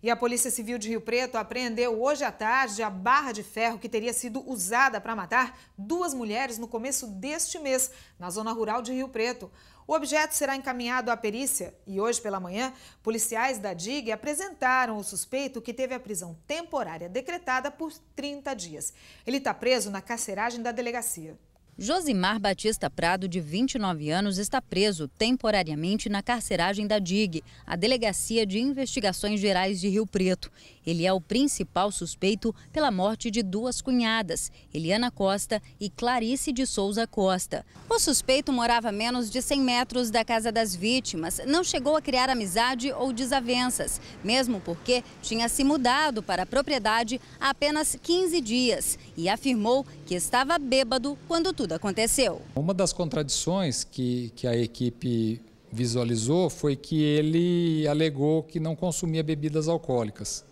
E a Polícia Civil de Rio Preto apreendeu hoje à tarde a barra de ferro que teria sido usada para matar duas mulheres no começo deste mês, na zona rural de Rio Preto. O objeto será encaminhado à perícia e hoje pela manhã, policiais da DIG apresentaram o suspeito que teve a prisão temporária decretada por 30 dias. Ele está preso na carceragem da delegacia. Josimar Batista Prado, de 29 anos, está preso temporariamente na carceragem da DIG, a Delegacia de Investigações Gerais de Rio Preto. Ele é o principal suspeito pela morte de duas cunhadas, Eliana Costa e Clarice de Souza Costa. O suspeito morava a menos de 100 metros da casa das vítimas, não chegou a criar amizade ou desavenças, mesmo porque tinha se mudado para a propriedade há apenas 15 dias e afirmou que estava bêbado quando tudo tudo aconteceu. Uma das contradições que, que a equipe visualizou foi que ele alegou que não consumia bebidas alcoólicas,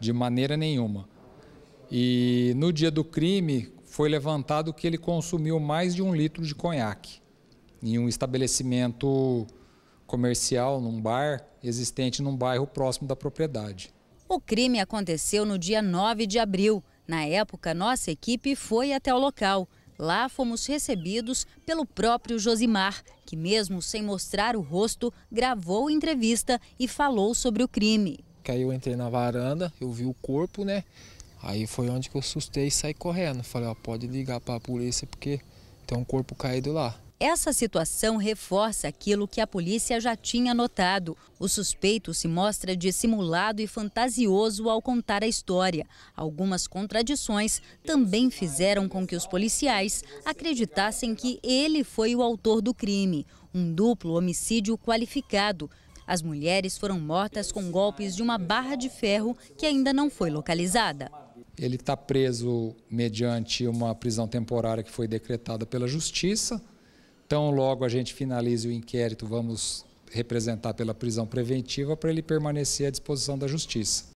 de maneira nenhuma. E no dia do crime foi levantado que ele consumiu mais de um litro de conhaque em um estabelecimento comercial, num bar, existente num bairro próximo da propriedade. O crime aconteceu no dia 9 de abril. Na época, nossa equipe foi até o local. Lá fomos recebidos pelo próprio Josimar, que, mesmo sem mostrar o rosto, gravou entrevista e falou sobre o crime. Que aí eu entrei na varanda, eu vi o corpo, né? Aí foi onde que eu assustei e saí correndo. Falei, ó, pode ligar para a polícia porque tem um corpo caído lá. Essa situação reforça aquilo que a polícia já tinha notado. O suspeito se mostra dissimulado e fantasioso ao contar a história. Algumas contradições também fizeram com que os policiais acreditassem que ele foi o autor do crime, um duplo homicídio qualificado. As mulheres foram mortas com golpes de uma barra de ferro que ainda não foi localizada. Ele está preso mediante uma prisão temporária que foi decretada pela Justiça. Tão logo a gente finalize o inquérito, vamos representar pela prisão preventiva para ele permanecer à disposição da justiça.